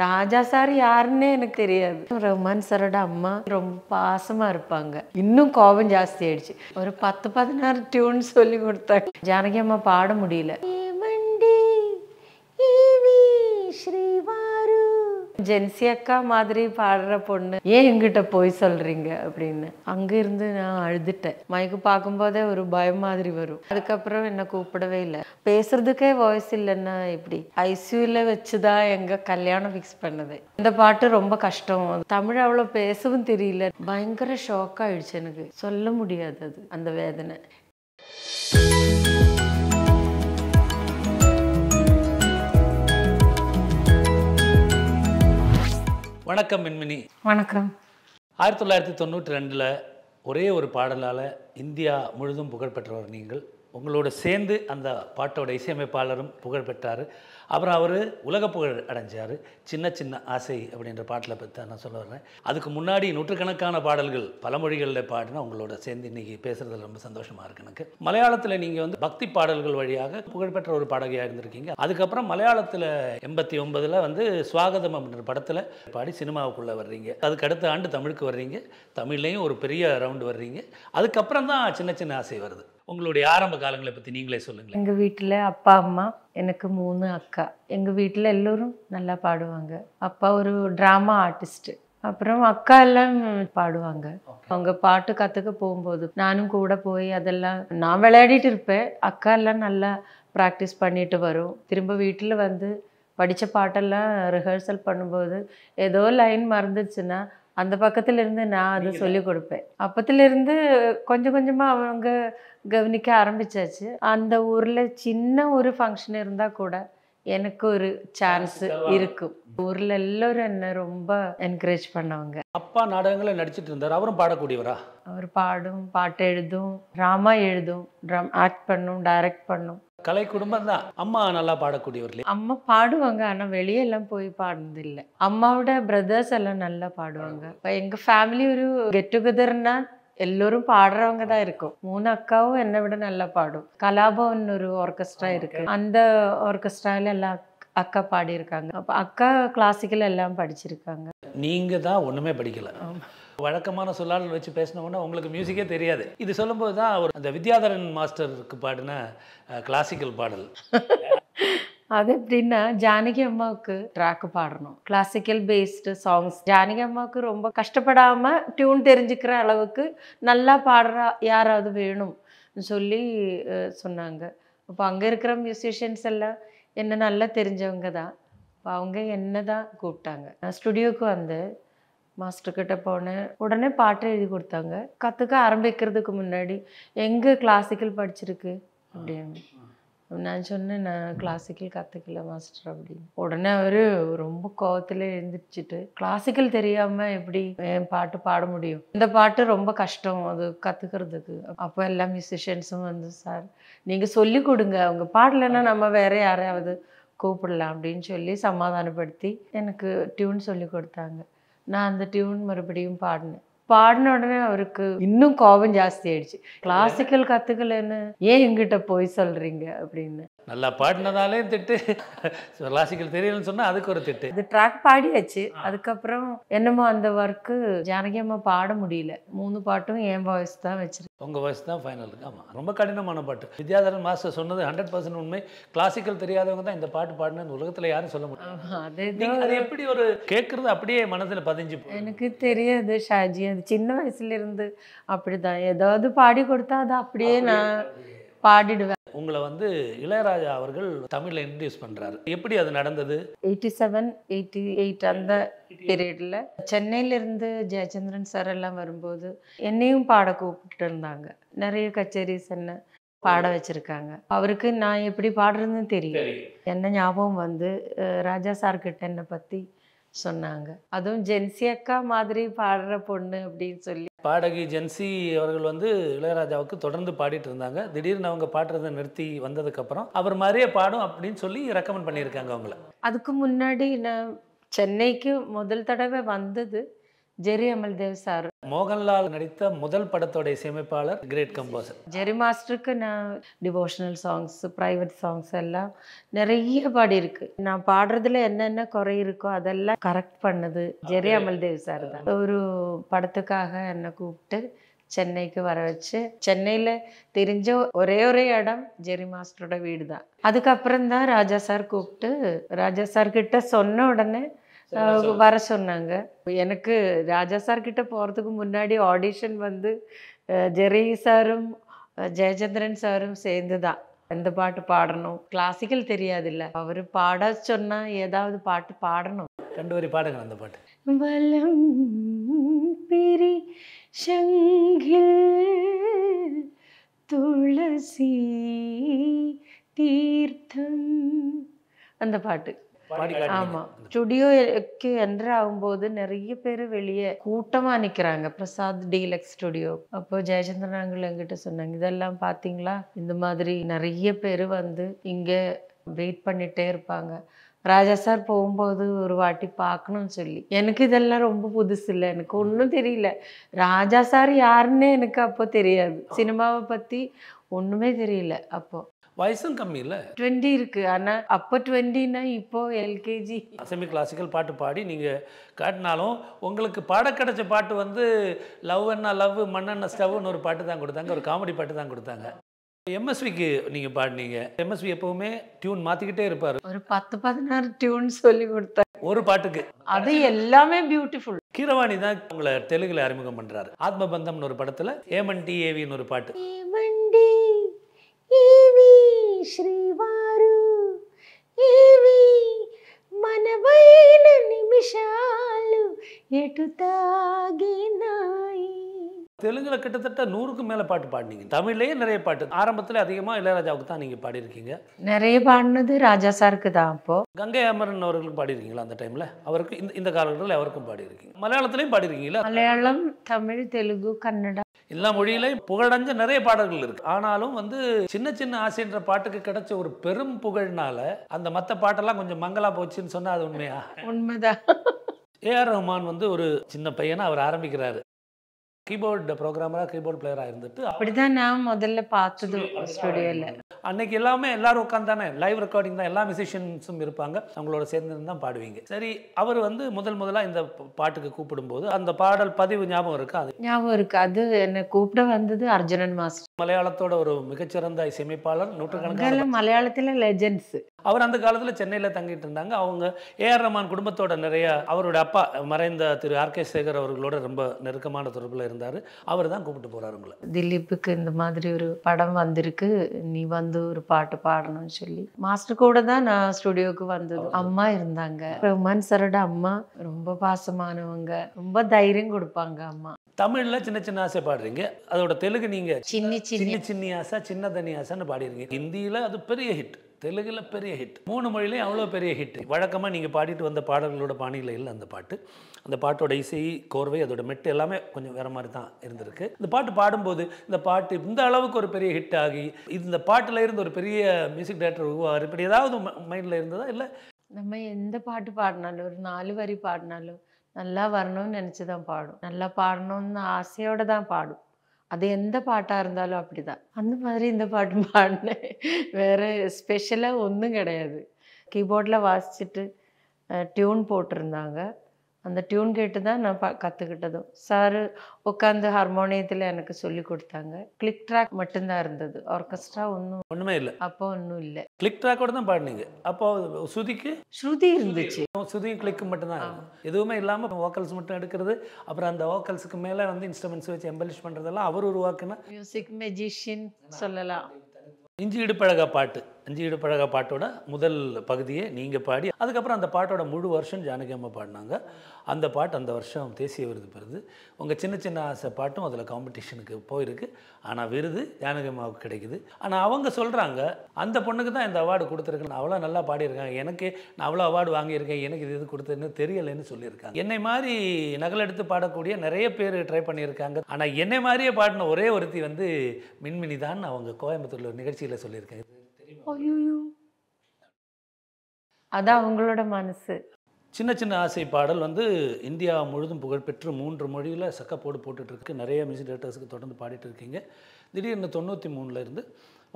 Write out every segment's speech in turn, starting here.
ராஜா sir யாருன்னே எனக்கு தெரியாது ரஹ்மான் சாரோட அம்மா ரொம்ப பாசமாக இருப்பாங்க இன்னும் கோபம் ஜாஸ்தி ஆயிடுச்சு ஒரு பத்து பதினாறு டியூன் சொல்லி கொடுத்தாங்க ஜானகி அம்மா பாட முடியல ஜென்சி அக்கா மாதிரி பாடுற பொண்ணு ஏன் எங்கிட்ட போய் சொல்றீங்க அப்படின்னு அங்க இருந்து நான் அழுதுட்டேன் மைக்கு பார்க்கும்போதே ஒரு பயம் மாதிரி வரும் அதுக்கப்புறம் என்ன கூப்பிடவே இல்லை பேசுறதுக்கே வாய்ஸ் இல்லைன்னா எப்படி ஐசியூல வச்சுதான் எங்க கல்யாணம் ஃபிக்ஸ் பண்ணது இந்த பாட்டு ரொம்ப கஷ்டம் தமிழ் அவ்வளவு பேசவும் தெரியல பயங்கர ஷாக் ஆயிடுச்சு எனக்கு சொல்ல முடியாது அது அந்த வேதனை வணக்கம் மின்மினி வணக்கம் ஆயிரத்தி தொள்ளாயிரத்தி தொண்ணூற்றி ரெண்டில் ஒரே ஒரு பாடலால் இந்தியா முழுதும் புகழ்பெற்றவர் நீங்கள் உங்களோட சேர்ந்து அந்த பாட்டோட இசையமைப்பாளரும் புகழ்பெற்றார் அப்புறம் அவர் உலக புகழ் அடைஞ்சார் சின்ன சின்ன ஆசை அப்படின்ற பாட்டில் பற்றி நான் சொல்ல வர்றேன் அதுக்கு முன்னாடி நூற்றுக்கணக்கான பாடல்கள் பல மொழிகளில் பாடினா உங்களோட சேர்ந்து இன்றைக்கி பேசுகிறதுல ரொம்ப சந்தோஷமாக இருக்கு எனக்கு மலையாளத்தில் நீங்கள் வந்து பக்தி பாடல்கள் வழியாக புகழ்பெற்ற ஒரு பாடகையாக இருந்திருக்கீங்க அதுக்கப்புறம் மலையாளத்தில் எண்பத்தி ஒன்பதில் வந்து சுவாகதம் அப்படின்ற படத்தில் பாடி சினிமாவுக்குள்ளே வர்றீங்க அதுக்கு அடுத்த ஆண்டு தமிழுக்கு வர்றீங்க தமிழ்லேயும் ஒரு பெரிய ரவுண்டு வர்றீங்க அதுக்கப்புறம் தான் சின்ன சின்ன ஆசை வருது உங்களுடைய ஆரம்ப காலங்களை பற்றி நீங்களே சொல்லுங்கள் எங்கள் வீட்டில் அப்பா அம்மா எனக்கு மூணு அக்கா எங்கள் வீட்டில் எல்லோரும் நல்லா பாடுவாங்க அப்பா ஒரு ட்ராமா ஆர்டிஸ்ட்டு அப்புறம் அக்கா எல்லாம் பாடுவாங்க அவங்க பாட்டு கற்றுக்க போகும்போது நானும் கூட போய் அதெல்லாம் நான் விளையாடிட்டு இருப்பேன் அக்கா எல்லாம் நல்லா ப்ராக்டிஸ் பண்ணிட்டு வரும் திரும்ப வீட்டில் வந்து படித்த பாட்டெல்லாம் ரிஹர்சல் பண்ணும்போது ஏதோ லைன் மறந்துச்சுன்னா அந்த பக்கத்துல இருந்து நான் அதை சொல்லி கொடுப்பேன் அப்பத்துல இருந்து கொஞ்சம் கொஞ்சமா அவங்க கவனிக்க ஆரம்பிச்சாச்சு அந்த ஊர்ல சின்ன ஒரு ஃபங்க்ஷன் இருந்தா கூட எனக்கு ஒரு சான்ஸ் இருக்கும் ஊர்ல எல்லாரும் என்ன ரொம்ப என்கரேஜ் பண்ணவங்க அப்பா நாடகங்களை நடிச்சிட்டு இருந்தார் அவரும் பாடக்கூடியவரா அவர் பாடும் பாட்டு எழுதும் ட்ராமா எழுதும் ட்ரம் ஆக்ட் பண்ணும் டைரக்ட் பண்ணும் கலை குடும்பம் தான் அம்மா நல்லா பாடக்கூடியவர் அம்மா பாடுவாங்க ஆனால் எல்லாம் போய் இல்லை அம்மாவோட பிரதர்ஸ் எல்லாம் நல்லா பாடுவாங்க எங்க ஃபேமிலி ஒரு கெட் டுகெதர்னா எல்லோரும் பாடுறவங்க தான் இருக்கும் மூணு அக்காவும் என்னை விட நல்லா பாடும் கலாபவன் ஒரு ஆர்கெஸ்ட்ரா இருக்கு அந்த ஆர்கெஸ்ட்ராவில் எல்லா அக்கா பாடியிருக்காங்க அப்போ அக்கா கிளாசிக்கல் எல்லாம் படிச்சிருக்காங்க நீங்கள் தான் ஒன்றுமே படிக்கலை வழக்கமான சொல்லாடல் வச்சு பேசினோன்னா உங்களுக்கு மியூசிக்கே தெரியாது இது சொல்லும்போது தான் அவர் அந்த வித்யாதரன் மாஸ்டருக்கு பாடின கிளாசிக்கல் பாடல் அது எப்படின்னா ஜானகி அம்மாவுக்கு ட்ராக்கு பாடணும் கிளாசிக்கல் பேஸ்டு சாங்ஸ் ஜானகி அம்மாவுக்கு ரொம்ப கஷ்டப்படாமல் டியூன் தெரிஞ்சுக்கிற அளவுக்கு நல்லா பாடுறா யாராவது வேணும் சொல்லி சொன்னாங்க அப்போ அங்கே இருக்கிற மியூசிஷியன்ஸ் எல்லாம் என்ன நல்லா தெரிஞ்சவங்க தான் இப்போ அவங்க என்ன தான் கூப்பிட்டாங்க நான் ஸ்டுடியோவுக்கு வந்து மாஸ்டர்கிட்ட போனேன் உடனே பாட்டு எழுதி கொடுத்தாங்க கற்றுக்க ஆரம்பிக்கிறதுக்கு முன்னாடி எங்கே கிளாசிக்கல் படிச்சிருக்கு அப்படின்னு நான் சொன்னேன் நான் கிளாசிக்கல் கற்றுக்கல மாஸ்டர் அப்படின்னு உடனே அவர் ரொம்ப கோவத்தில் எழுந்திரிச்சிட்டு கிளாசிக்கல் தெரியாமல் எப்படி என் பாட்டு பாட முடியும் இந்த பாட்டு ரொம்ப கஷ்டம் அது கற்றுக்கிறதுக்கு அப்போ எல்லா மியூசிஷியன்ஸும் வந்து சார் நீங்கள் சொல்லி கொடுங்க அவங்க பாடலைன்னா நம்ம வேற யாரையாவது கூப்பிடலாம் அப்படின்னு சொல்லி சமாதானப்படுத்தி எனக்கு டியூன் சொல்லி கொடுத்தாங்க நான் அந்த டியூன் மறுபடியும் பாடினேன் பாடின உடனே அவருக்கு இன்னும் கோபம் ஜாஸ்தி ஆயிடுச்சு கிளாசிக்கல் கத்துக்கலன்னு ஏன் எங்கிட்ட போய் சொல்றீங்க அப்படின்னு நல்லா பாடினதாலே திட்டு கிளாசிக்கல் தெரியலன்னு சொன்னால் அதுக்கு ஒரு திட்டு இது ட்ராக் பாடியாச்சு அதுக்கப்புறம் என்னமோ அந்த ஒர்க்கு ஜானகி அம்மா பாட முடியல மூணு பாட்டும் என் வாய்ஸ் தான் வச்சிருக்கேன் உங்கள் வாய்ஸ் தான் ஃபைனல் ஆமாம் ரொம்ப கடினமான பாட்டு வித்யாதரன் மாஸ்டர் சொன்னது ஹண்ட்ரட் பர்சன்ட் உண்மை கிளாசிக்கல் தெரியாதவங்க தான் இந்த பாட்டு பாடினது உலகத்தில் யாரும் சொல்ல முடியும் அது எப்படி ஒரு கேட்குறது அப்படியே மனதில் பதிஞ்சு எனக்கு தெரியாது ஷாஜி அது சின்ன வயசுலேருந்து அப்படி தான் ஏதாவது பாடி கொடுத்தா அது அப்படியே நான் பாடிடுவேன் உங்களை வந்து இளையராஜா அவர்கள் தமிழ்ல இன்ட்ரடியூஸ் பண்றாரு எப்படி அது நடந்தது எயிட்டி செவன் எயிட்டி எயிட் அந்த பீரியட்ல சென்னையில இருந்து ஜெயச்சந்திரன் சார் எல்லாம் வரும்போது என்னையும் பாட கூப்பிட்டு இருந்தாங்க நிறைய கச்சேரி சென்ன பாட வச்சிருக்காங்க அவருக்கு நான் எப்படி பாடுறதுன்னு தெரியும் என்ன ஞாபகம் வந்து ராஜா சார் கிட்ட என்னை பத்தி சொன்னாங்க அதுவும் ஜென்சி அக்கா மாதிரி பாடுற பொண்ணு அப்படின்னு சொல்லி பாடகி ஜென்சி அவர்கள் வந்து இளையராஜாவுக்கு தொடர்ந்து பாடிட்டு இருந்தாங்க திடீர்னு அவங்க பாடுறதை நிறுத்தி வந்ததுக்கப்புறம் அவர் மாதிரியே பாடும் அப்படின்னு சொல்லி ரெக்கமெண்ட் பண்ணியிருக்காங்க அவங்கள அதுக்கு முன்னாடி நான் சென்னைக்கு முதல் தடவை வந்தது ஜெரி அமல் தேவ் சார் மோகன்லால் நடித்த முதல் படத்தோட இசையமைப்பாளர் கிரேட் கம்போசர் ஜெரி மாஸ்டருக்கு நான் டிவோஷனல் சாங்ஸ் ப்ரைவேட் சாங்ஸ் எல்லாம் நிறைய இருக்கு நான் பாடுறதுல என்னென்ன குறை இருக்கோ அதெல்லாம் கரெக்ட் பண்ணது ஜெரி அமல் தேவ் சார் தான் ஒரு படத்துக்காக என்னை கூப்பிட்டு சென்னைக்கு வர வச்சு சென்னையில் தெரிஞ்ச ஒரே ஒரே இடம் ஜெரி மாஸ்டரோட வீடு தான் அதுக்கப்புறம் தான் ராஜா சார் கூப்பிட்டு ராஜா சார் கிட்ட சொன்ன உடனே வர சொன்னாங்க எனக்கு ராஜா சார் கிட்ட போகிறதுக்கு முன்னாடி ஆடிஷன் வந்து ஜெரி சாரும் ஜெயச்சந்திரன் சாரும் சேர்ந்து தான் எந்த பாட்டு பாடணும் கிளாசிக்கல் தெரியாதுல்ல அவர் பாட சொன்னால் ஏதாவது பாட்டு பாடணும் ரெண்டு வரி பாடுங்க அந்த பாட்டு வலம் பிரி சங்கில் துளசி தீர்த்தம் அந்த பாட்டு ஆமா ஸ்டுடியோக்கு என்டர் ஆகும்போது நிறைய பேர் வெளியே கூட்டமா நிக்கிறாங்க பிரசாத் டீலக்ஸ் ஸ்டுடியோ அப்போ ஜெயச்சந்திரன் அங்கிள் என்கிட்ட சொன்னாங்க இதெல்லாம் பாத்தீங்களா இந்த மாதிரி நிறைய பேர் வந்து இங்கே வெயிட் பண்ணிட்டே இருப்பாங்க ராஜா சார் போகும்போது ஒரு வாட்டி பார்க்கணும்னு சொல்லி எனக்கு இதெல்லாம் ரொம்ப புதுசு இல்லை எனக்கு ஒன்றும் தெரியல ராஜா சார் யாருன்னே எனக்கு அப்போ தெரியாது சினிமாவை பற்றி ஒன்றுமே தெரியல அப்போ வயசும் கம்மி இல்லை டுவெண்ட்டி இருக்குது ஆனால் அப்போ ட்வெண்ட்டினா இப்போ எல்கேஜி அசமி கிளாசிக்கல் பாட்டு பாடி நீங்கள் காட்டினாலும் உங்களுக்கு பாட கிடைச்ச பாட்டு வந்து லவ் என்ன லவ் மண்ணெண்ண ஸ்டவ்னு ஒரு பாட்டு தான் கொடுத்தாங்க ஒரு காமெடி பாட்டு தான் கொடுத்தாங்க எம்எஸ்விக்கு நீங்கள் பாடினீங்க எம்எஸ்வி எப்பவுமே டியூன் மாற்றிக்கிட்டே இருப்பார் ஒரு பத்து பதினாறு டியூன் சொல்லி கொடுத்தாங்க ஒரு பாட்டுக்கு அது எல்லாமே பியூட்டிஃபுல் கீரவாணி தான் உங்களை தெலுங்குல அறிமுகம் பண்றாரு ஆத்மபந்தம்னு ஒரு படத்துல ஏமன் டி ஏவின்னு ஒரு பாட்டு ஏமன் டி தெலுங்குல கிட்டத்தட்ட நூறுக்கும் மேல பாட்டு பாடினீங்க தமிழ்லயே நிறைய பாட்டு ஆரம்பத்துல அதிகமா இளையராஜாவுக்கு தான் நீங்க பாடியிருக்கீங்க நிறைய பாடினது ராஜா சாருக்கு தான் அப்போ கங்கை அமரன் அவர்களுக்கு பாடியிருக்கீங்களா அந்த டைம்ல அவருக்கு இந்த இந்த காலகட்டத்தில் அவருக்கும் பாடியிருக்கீங்க மலையாளத்திலையும் பாடியிருக்கீங்களா மலையாளம் தமிழ் தெலுங்கு கன்னடா எல்லா மொழியிலையும் புகழஞ்ச நிறைய பாடல்கள் இருக்கு ஆனாலும் வந்து சின்ன சின்ன ஆசைன்ற பாட்டுக்கு கிடைச்ச ஒரு பெரும் புகழ்னால அந்த மற்ற பாட்டெல்லாம் கொஞ்சம் மங்களா போச்சுன்னு சொன்னா அது உண்மையா உண்மைதான் ஏஆர் ரஹ்மான் வந்து ஒரு சின்ன பையனை அவர் ஆரம்பிக்கிறாரு கீபோர்டு ப்ரோக்ராமராக கீபோர்டு பிளேயராக இருந்துட்டு அப்படி தான் நான் முதல்ல பார்த்தது ஸ்டுடியோவில் அன்னைக்கு எல்லாமே எல்லாரும் உட்காந்தானே லைவ் ரெக்கார்டிங் தான் எல்லா மியூசிஷியன்ஸும் இருப்பாங்க அவங்களோட சேர்ந்து தான் பாடுவீங்க சரி அவர் வந்து முதல் முதலாக இந்த பாட்டுக்கு கூப்பிடும்போது அந்த பாடல் பதிவு ஞாபகம் இருக்கா அது ஞாபகம் இருக்கு அது என்னை கூப்பிட வந்தது அர்ஜுனன் மாஸ்டர் மலையாளத்தோட ஒரு மிகச்சிறந்த இசையமைப்பாளர் நூற்றுக்கணக்கான மலையாளத்தில் லெஜெண்ட்ஸ் அவர் அந்த காலத்தில் சென்னையில் தங்கிட்டு இருந்தாங்க அவங்க ஏஆர் ரமான் குடும்பத்தோட நிறைய அவரோட அப்பா மறைந்த திரு ஆர் கே சேகர் அவர்களோட ரொம்ப நெருக்கமான தொடர்பில் இருந்தார் அவர் தான் கூப்பிட்டு போகிறாருங்களா திலீப்புக்கு இந்த மாதிரி ஒரு படம் வந்திருக்கு நீ வந்து வந்து ஒரு பாட்டு பாடணும்னு சொல்லி மாஸ்டர் கூட தான் நான் ஸ்டுடியோக்கு வந்தது அம்மா இருந்தாங்க ரஹ்மான் சரோட அம்மா ரொம்ப பாசமானவங்க ரொம்ப தைரியம் கொடுப்பாங்க அம்மா தமிழில் சின்ன சின்ன ஆசை பாடுறீங்க அதோட தெலுங்கு நீங்கள் சின்ன சின்ன சின்ன ஆசை சின்ன தனி ஆசைன்னு பாடிருக்கீங்க ஹிந்தியில் அது பெரிய ஹிட் தெலுங்கில் பெரிய ஹிட் மூணு மொழியிலையும் அவ்வளோ பெரிய ஹிட் வழக்கமாக நீங்கள் பாடிட்டு வந்த பாடல்களோட பாணியில் இல்லை அந்த பாட்டு அந்த பாட்டோட இசை கோர்வை அதோட மெட்டு எல்லாமே கொஞ்சம் வேறு மாதிரி தான் இருந்திருக்கு இந்த பாட்டு பாடும்போது இந்த பாட்டு இந்த அளவுக்கு ஒரு பெரிய ஹிட் ஆகி இந்த பாட்டில் இருந்து ஒரு பெரிய மியூசிக் டைரக்டர் உருவாரு இப்படி ஏதாவது மைண்டில் இருந்ததா இல்லை நம்ம எந்த பாட்டு பாடினாலும் ஒரு நாலு வரி பாடினாலும் நல்லா வரணும்னு நினச்சி தான் பாடும் நல்லா பாடணும்னு ஆசையோடு தான் பாடும் அது எந்த பாட்டாக இருந்தாலும் அப்படி தான் அந்த மாதிரி இந்த பாட்டு பாடினேன் வேறு ஸ்பெஷலாக ஒன்றும் கிடையாது கீபோர்டில் வாசிச்சுட்டு டியூன் போட்டிருந்தாங்க அந்த டியூன் கேட்டு தான் நான் பா கற்றுக்கிட்டதும் சாரு உட்காந்து ஹார்மோனியத்தில் எனக்கு சொல்லி கொடுத்தாங்க கிளிக் ட்ராக் மட்டும்தான் இருந்தது ஆர்கெஸ்ட்ரா ஒன்றும் ஒன்றுமே இல்லை அப்போ ஒன்றும் இல்லை கிளிக் ட்ராக்கோட தான் பாடினீங்க அப்போ ஸ்ருதிக்கு ஸ்ருதி இருந்துச்சு ஸ்ருதியும் கிளிக்கு மட்டும்தான் எதுவுமே இல்லாமல் வோக்கல்ஸ் மட்டும் எடுக்கிறது அப்புறம் அந்த வோக்கல்ஸுக்கு மேலே வந்து இன்ஸ்ட்ருமெண்ட்ஸ் வச்சு எம்பலிஷ் பண்ணுறதெல்லாம் அவர் உருவாக்குன மியூசிக் மெஜிஷியன் சொல்லலாம் இஞ்சி இடுப்பழகா பாட்டு அஞ்சு பழக பாட்டோட முதல் பகுதியை நீங்கள் பாடி அதுக்கப்புறம் அந்த பாட்டோட முழு வருஷம் ஜானகி அம்மா பாடினாங்க அந்த பாட்டு அந்த வருஷம் தேசிய விருது பெறுது உங்கள் சின்ன சின்ன ஆசை பாட்டும் அதில் காம்படிஷனுக்கு போயிருக்கு ஆனால் விருது ஜானகி அம்மாவுக்கு கிடைக்குது ஆனால் அவங்க சொல்கிறாங்க அந்த பொண்ணுக்கு தான் இந்த அவார்டு கொடுத்துருக்கேன் அவ்வளோ நல்லா பாடியிருக்காங்க எனக்கு நான் அவ்வளோ அவார்டு வாங்கியிருக்கேன் எனக்கு இது இது கொடுத்ததுன்னு தெரியலைன்னு சொல்லியிருக்காங்க என்னை மாதிரி நகல் எடுத்து பாடக்கூடிய நிறைய பேர் ட்ரை பண்ணியிருக்காங்க ஆனால் என்னை மாதிரியே பாடின ஒரே ஒருத்தி வந்து மின்மினி தான் அவங்க கோயம்புத்தூரில் ஒரு நிகழ்ச்சியில் சொல்லியிருக்காங்க Oh, அதான் அவங்களோட மனசு சின்ன சின்ன ஆசை பாடல் வந்து இந்தியா முழுதும் புகழ்பெற்று மூன்று மொழியில் சக்கப்போடு போட்டுட்ருக்கு நிறைய மியூசிக் டேரக்டர்ஸுக்கு தொடர்ந்து பாடிட்டு இருக்கீங்க திடீர்னு தொண்ணூற்றி இருந்து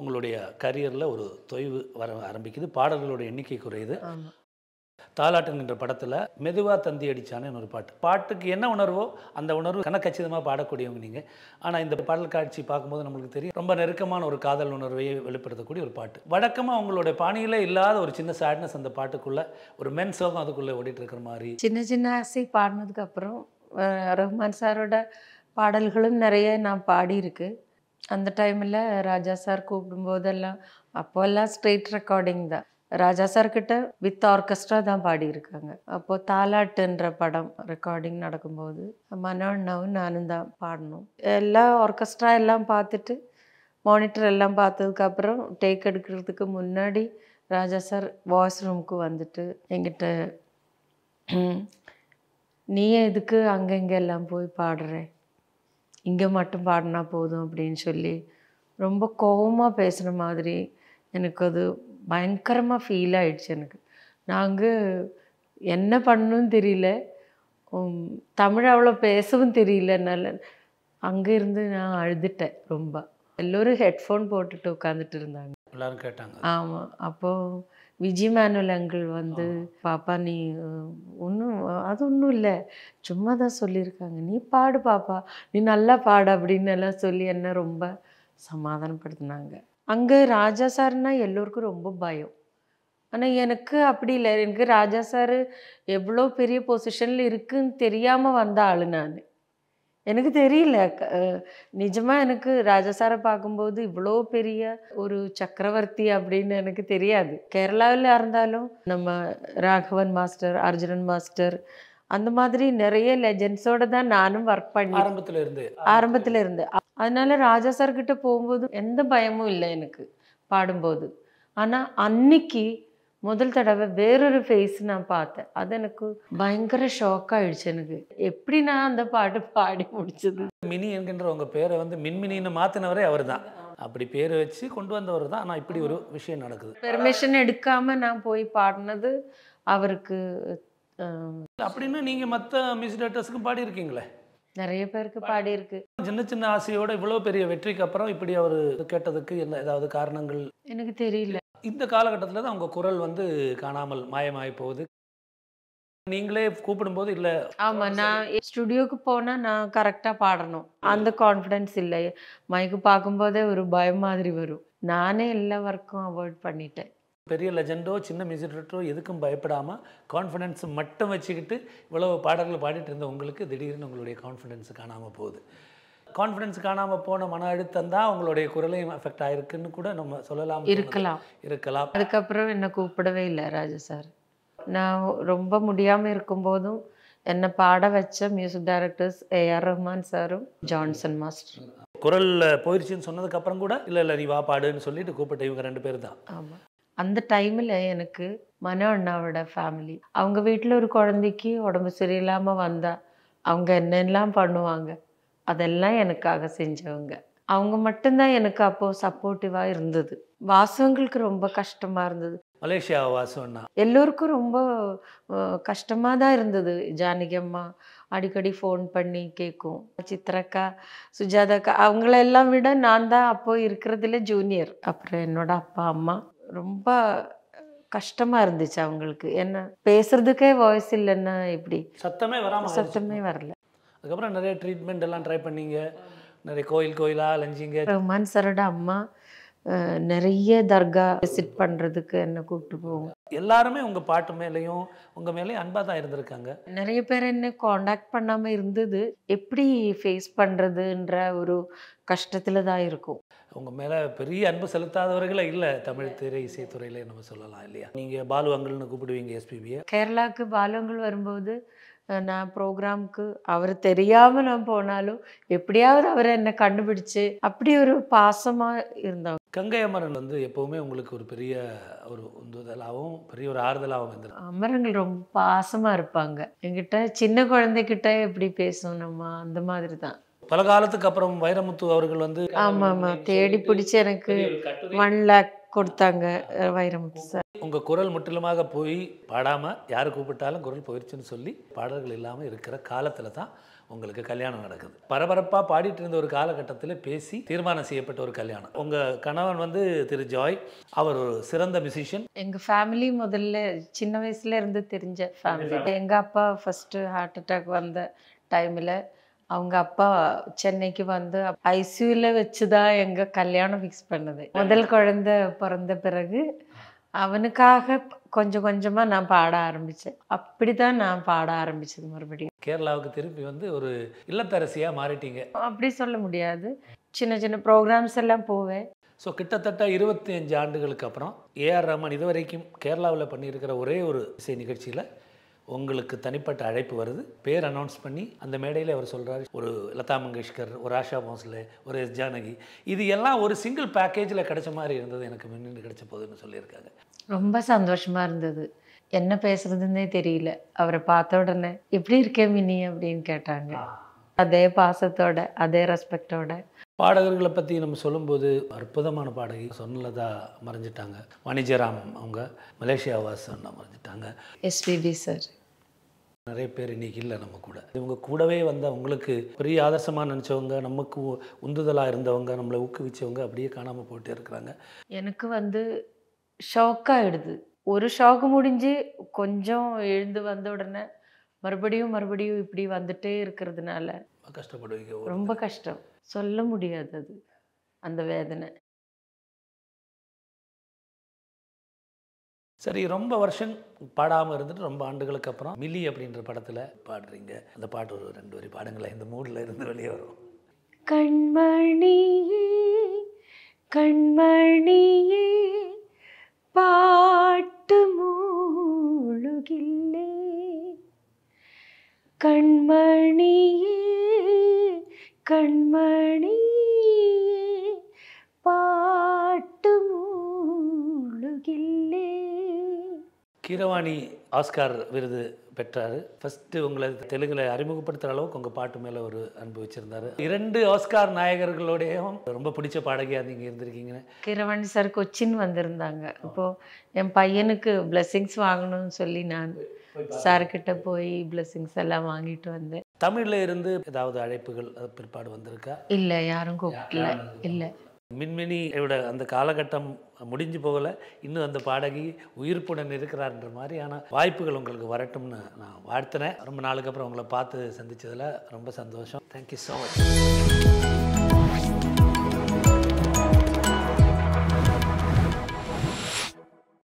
உங்களுடைய கரியரில் ஒரு தொய்வு வர ஆரம்பிக்குது பாடல்களோட எண்ணிக்கை குறையுது என்ற படத்தில் மெதுவாக தந்தி அடித்தான்னு ஒரு பாட்டு பாட்டுக்கு என்ன உணர்வோ அந்த உணர்வு கணக்கச்சிதமாக பாடக்கூடியவங்க நீங்கள் ஆனால் இந்த பாடல் காட்சி பார்க்கும்போது நம்மளுக்கு தெரியும் ரொம்ப நெருக்கமான ஒரு காதல் உணர்வையை வெளிப்படுத்தக்கூடிய ஒரு பாட்டு வழக்கமாக அவங்களோட பாணியில் இல்லாத ஒரு சின்ன சேட்னஸ் அந்த பாட்டுக்குள்ளே ஒரு மென் சோகம் அதுக்குள்ளே ஓடிட்டு இருக்கிற மாதிரி சின்ன சின்ன ஆசை பாடினதுக்கப்புறம் ரஹ்மான் சாரோட பாடல்களும் நிறைய நான் பாடியிருக்கு அந்த டைமில் ராஜா சார் கூப்பிடும்போதெல்லாம் அப்போல்லாம் ஸ்ட்ரெயிட் ரெக்கார்டிங் தான் ராஜா சார் கிட்ட வித் ஆர்கெஸ்ட்ரா தான் பாடியிருக்காங்க அப்போது தாலாட்டுன்ற படம் ரெக்கார்டிங் நடக்கும்போது மனோண்ணாவும் நானும் தான் பாடணும் எல்லா ஆர்கெஸ்ட்ரா எல்லாம் பார்த்துட்டு மானிட்டர் எல்லாம் பார்த்ததுக்கப்புறம் டேக் எடுக்கிறதுக்கு முன்னாடி ராஜா சார் வாஷ் ரூமுக்கு வந்துட்டு எங்கிட்ட நீ எதுக்கு அங்கங்கே எல்லாம் போய் பாடுற இங்கே மட்டும் பாடினா போதும் அப்படின்னு சொல்லி ரொம்ப கோபமாக பேசுகிற மாதிரி எனக்கு அது பயங்கரமாக ஃபீல் ஆகிடுச்சு எனக்கு நாங்கள் என்ன பண்ணணும் தெரியல தமிழ் அவ்வளோ பேசவும் தெரியல அங்கே இருந்து நான் அழுதுட்டேன் ரொம்ப எல்லோரும் ஹெட்ஃபோன் போட்டுட்டு உட்காந்துட்டு இருந்தாங்க எல்லோரும் கேட்டாங்க ஆமாம் அப்போது விஜய் மேனுவல் அங்கிள் வந்து பாப்பா நீ ஒன்றும் அது ஒன்றும் இல்லை சும்மா தான் சொல்லியிருக்காங்க நீ பாடு பாப்பா நீ நல்லா பாடு அப்படின்னு எல்லாம் சொல்லி என்ன ரொம்ப சமாதானப்படுத்தினாங்க அங்கே ராஜா சார்னால் எல்லோருக்கும் ரொம்ப பயம் ஆனால் எனக்கு அப்படி இல்லை எனக்கு ராஜா சார் எவ்வளோ பெரிய பொசிஷனில் இருக்குன்னு தெரியாமல் வந்த ஆள் நான் எனக்கு தெரியல நிஜமாக எனக்கு ராஜா சாரை பார்க்கும்போது இவ்வளோ பெரிய ஒரு சக்கரவர்த்தி அப்படின்னு எனக்கு தெரியாது கேரளாவில் இருந்தாலும் நம்ம ராகவன் மாஸ்டர் அர்ஜுனன் மாஸ்டர் அந்த மாதிரி நிறைய லெஜெண்ட்ஸோடு தான் நானும் ஒர்க் பண்ணி ஆரம்பத்தில் இருந்து ஆரம்பத்தில் இருந்து அதனால ராஜா சார்கிட்ட போகும்போது எந்த பயமும் இல்லை எனக்கு பாடும்போது ஆனால் அன்னைக்கு முதல் தடவை வேறொரு ஃபேஸ் நான் பார்த்தேன் அது எனக்கு பயங்கர ஷாக் ஆயிடுச்சு எனக்கு எப்படி நான் அந்த பாட்டு பாடி முடிச்சது மினி என்கின்ற உங்கள் பேரை வந்து மின்மினின்னு மாற்றினவரே அவர் தான் அப்படி பேரை வச்சு கொண்டு வந்தவர் தான் ஆனால் இப்படி ஒரு விஷயம் நடக்குது பெர்மிஷன் எடுக்காமல் நான் போய் பாடினது அவருக்கு அப்படின்னா நீங்கள் மற்ற மியூசிக் டேரக்டர்ஸுக்கும் பாடியிருக்கீங்களே நிறைய பேருக்கு பாடி இருக்கு சின்ன சின்ன ஆசையோட இவ்வளோ பெரிய வெற்றிக்கு அப்புறம் இப்படி அவர் கேட்டதுக்கு என்ன ஏதாவது காரணங்கள் எனக்கு தெரியல இந்த காலகட்டத்தில் தான் அவங்க குரல் வந்து காணாமல் மாயமாய் போகுது நீங்களே கூப்பிடும்போது இல்லை ஆமா நான் ஸ்டுடியோக்கு போனால் நான் கரெக்டாக பாடணும் அந்த கான்ஃபிடென்ஸ் இல்லை மைக்கு பார்க்கும்போதே ஒரு பயம் மாதிரி வரும் நானே எல்லா ஒர்க்கும் அவாய்ட் பண்ணிட்டேன் பெரிய லெஜெண்டோ சின்ன மியூசிக் எதுக்கும் பயப்படாமல் கான்ஃபிடென்ஸ் மட்டும் வச்சுக்கிட்டு இவ்வளவு பாடல்கள் பாடிட்டு இருந்த உங்களுக்கு திடீர்னு உங்களுடைய கான்ஃபிடென்ஸ் காணாமல் போகுது கான்ஃபிடென்ஸ் காணாமல் போன மன அழுத்தம் தான் உங்களுடைய குரலையும் எஃபெக்ட் ஆயிருக்குன்னு கூட நம்ம சொல்லலாம் இருக்கலாம் இருக்கலாம் அதுக்கப்புறம் என்னை கூப்பிடவே இல்லை ராஜா சார் நான் ரொம்ப முடியாமல் இருக்கும்போதும் என்னை பாட வச்ச மியூசிக் டைரக்டர்ஸ் ஏஆர் ரஹ்மான் சாரும் ஜான்சன் மாஸ்டர் குரலில் போயிடுச்சுன்னு சொன்னதுக்கப்புறம் கூட இல்லை இல்லை நீ வா பாடுன்னு சொல்லிட்டு கூப்பிட்ட இவங்க ரெண்டு பேர் தான் ஆமாம் அந்த டைமில் எனக்கு மன அண்ணாவோட ஃபேமிலி அவங்க வீட்டில் ஒரு குழந்தைக்கு உடம்பு சரியில்லாமல் வந்தால் அவங்க என்னெல்லாம் பண்ணுவாங்க அதெல்லாம் எனக்காக செஞ்சவங்க அவங்க மட்டும்தான் எனக்கு அப்போது சப்போர்ட்டிவாக இருந்தது வாசவங்களுக்கு ரொம்ப கஷ்டமாக இருந்தது மலேசியா வாசம்னா எல்லோருக்கும் ரொம்ப கஷ்டமாக தான் இருந்தது ஜானகி அம்மா அடிக்கடி ஃபோன் பண்ணி கேட்கும் சித்திரக்கா சுஜாதாக்கா அவங்களெல்லாம் விட நான் தான் அப்போது இருக்கிறதுல ஜூனியர் அப்புறம் என்னோட அப்பா அம்மா ரொம்ப கஷ்டமா இருந்துச்சு அவங்களுக்கு என்ன பேசுறதுக்கே வாய்ஸ் இல்லைன்னா இப்படி சத்தமே வராம சத்தமே வரல அதுக்கப்புறம் நிறைய ட்ரீட்மெண்ட் எல்லாம் ட்ரை பண்ணீங்க நிறைய கோயில் கோயிலா அலைஞ்சிங்க ரஹ்மான் சரோட அம்மா நிறைய தர்கா விசிட் பண்ணுறதுக்கு என்ன கூப்பிட்டு போவோம் எல்லாருமே உங்கள் பாட்டு மேலேயும் உங்கள் மேலேயும் அன்பாக தான் இருந்திருக்காங்க நிறைய பேர் என்ன காண்டாக்ட் பண்ணாமல் இருந்தது எப்படி ஃபேஸ் பண்ணுறதுன்ற ஒரு கஷ்டத்தில் தான் இருக்கும் உங்கள் மேலே பெரிய அன்பு செலுத்தாதவர்களே இல்லை தமிழ் திரை இசைத்துறையில் நம்ம சொல்லலாம் இல்லையா நீங்கள் பாலுவங்கள்னு கூப்பிடுவீங்க எஸ்பிபியை கேரளாவுக்கு பாலுவங்கள் வரும்போது நான் ப்ரோக்ராமுக்கு அவர் தெரியாமல் நான் போனாலும் எப்படியாவது அவரை என்னை கண்டுபிடிச்சு அப்படி ஒரு பாசமாக இருந்தாங்க கங்கை அமரன் வந்து எப்போவுமே உங்களுக்கு ஒரு பெரிய ஒரு உந்துதலாகவும் பெரிய ஒரு ஆறுதலாகவும் இருந்தது அமரங்கள் ரொம்ப பாசமாக இருப்பாங்க என்கிட்ட சின்ன குழந்தைகிட்ட எப்படி பேசும் நம்ம அந்த மாதிரி தான் பல காலத்துக்கு அப்புறம் வைரமுத்து அவர்கள் வந்து ஆமாம் ஆமாம் தேடி பிடிச்சி எனக்கு ஒன் லேக் கொடுத்தாங்க வைரமுத்து சார் உங்கள் குரல் முற்றிலுமாக போய் பாடாமல் யார் கூப்பிட்டாலும் குரல் போயிடுச்சுன்னு சொல்லி பாடல்கள் இல்லாமல் இருக்கிற காலத்தில் தான் உங்களுக்கு கல்யாணம் நடக்குது பரபரப்பாக பாடிட்டு இருந்த ஒரு காலகட்டத்தில் பேசி தீர்மானம் செய்யப்பட்ட ஒரு கல்யாணம் உங்கள் கணவன் வந்து திரு ஜாய் அவர் ஒரு சிறந்த மியூசிஷியன் எங்கள் ஃபேமிலி முதல்ல சின்ன வயசுலேருந்து தெரிஞ்ச ஃபேமிலி எங்கள் அப்பா ஃபஸ்ட்டு ஹார்ட் அட்டாக் வந்த டைமில் அவங்க அப்பா சென்னைக்கு வந்து ஐசியூல வச்சு தான் கல்யாணம் ஃபிக்ஸ் பண்ணது முதல் குழந்த பிறந்த பிறகு அவனுக்காக கொஞ்சம் கொஞ்சமாக நான் பாட ஆரம்பித்தேன் அப்படிதான் நான் பாட ஆரம்பித்தது மறுபடியும் கேரளாவுக்கு திருப்பி வந்து ஒரு இல்லத்தரசியாக மாறிட்டீங்க அப்படி சொல்ல முடியாது சின்ன சின்ன ப்ரோக்ராம்ஸ் எல்லாம் போவேன் ஸோ கிட்டத்தட்ட இருபத்தி அஞ்சு ஆண்டுகளுக்கு அப்புறம் ஏஆர் ரமன் இது வரைக்கும் கேரளாவில் பண்ணியிருக்கிற ஒரே ஒரு இசை நிகழ்ச்சியில் உங்களுக்கு தனிப்பட்ட அழைப்பு வருது பேர் அனௌன்ஸ் பண்ணி அந்த மேடையில் அவர் சொல்கிறார் ஒரு லதா மங்கேஷ்கர் ஒரு ஆஷா போஸ்லே ஒரு எஸ் ஜானகி இது எல்லாம் ஒரு சிங்கிள் பேக்கேஜில் கிடைச்ச மாதிரி இருந்தது எனக்கு மின்னு கிடைச்ச போதுன்னு சொல்லியிருக்காங்க ரொம்ப சந்தோஷமாக இருந்தது என்ன பேசுறதுன்னே தெரியல அவரை பார்த்த உடனே எப்படி இருக்கே மினி அப்படின்னு கேட்டாங்க அதே பாசத்தோட அதே ரெஸ்பெக்டோட பாடகர்களை பற்றி நம்ம சொல்லும்போது அற்புதமான பாடகி சொன்னதா மறைஞ்சிட்டாங்க வணிஜராம் அவங்க மலேசியா வாசன் மறைஞ்சிட்டாங்க எஸ்பிபி சார் நிறைய பேர் இன்றைக்கி இல்லை நம்ம கூட இவங்க கூடவே வந்து அவங்களுக்கு பெரிய ஆதர்சமாக நினச்சவங்க நமக்கு உந்துதலாக இருந்தவங்க நம்மளை ஊக்குவிச்சவங்க அப்படியே காணாமல் போயிட்டே இருக்கிறாங்க எனக்கு வந்து ஷாக்காகிடுது ஒரு ஷாக் முடிஞ்சு கொஞ்சம் எழுந்து வந்த உடனே மறுபடியும் மறுபடியும் இப்படி வந்துட்டே இருக்கிறதுனால கஷ்டப்படுவீங்க ரொம்ப கஷ்டம் சொல்ல முடியாது அது அந்த வேதனை சரி ரொம்ப வருஷம் பாடாமல் இருந்துட்டு ரொம்ப ஆண்டுகளுக்கு அப்புறம் மில்லி அப்படின்ற படத்தில் பாடுறீங்க அந்த பாட்டு ஒரு ரெண்டு வரி பாடங்களை இந்த மூடில் இருந்து வெளியே வரும் கண்மணி கண்மணியே பாட்டு மூழுகில்லே கண்மணி கண்மணி கீரவாணி ஆஸ்கார் விருது பெற்றார் ஃபஸ்ட்டு உங்களை தெலுங்கில் அறிமுகப்படுத்துகிற அளவுக்கு உங்கள் பாட்டு மேலே ஒரு அன்பு வச்சுருந்தார் இரண்டு ஆஸ்கார் நாயகர்களோடையும் ரொம்ப பிடிச்ச பாடகியாக நீங்கள் இருந்திருக்கீங்க கீரவாணி சார் கொச்சின் வந்திருந்தாங்க இப்போது என் பையனுக்கு பிளெஸ்ஸிங்ஸ் வாங்கணும்னு சொல்லி நான் சார்கிட்ட போய் பிளெஸ்ஸிங்ஸ் எல்லாம் வாங்கிட்டு வந்தேன் தமிழில் இருந்து ஏதாவது அழைப்புகள் பிற்பாடு வந்திருக்கா இல்லை யாரும் கூப்பிடல இல்லை மின்மினியோட அந்த காலகட்டம் முடிஞ்சு போகலை இன்னும் அந்த பாடகி உயிர்ப்புடன் இருக்கிறார்ன்ற மாதிரியான வாய்ப்புகள் உங்களுக்கு வரட்டும்னு நான் வாழ்த்தினேன் ரொம்ப நாளுக்கு அப்புறம் உங்களை பார்த்து சந்தித்ததில் ரொம்ப சந்தோஷம் தேங்க்யூ ஸோ மச்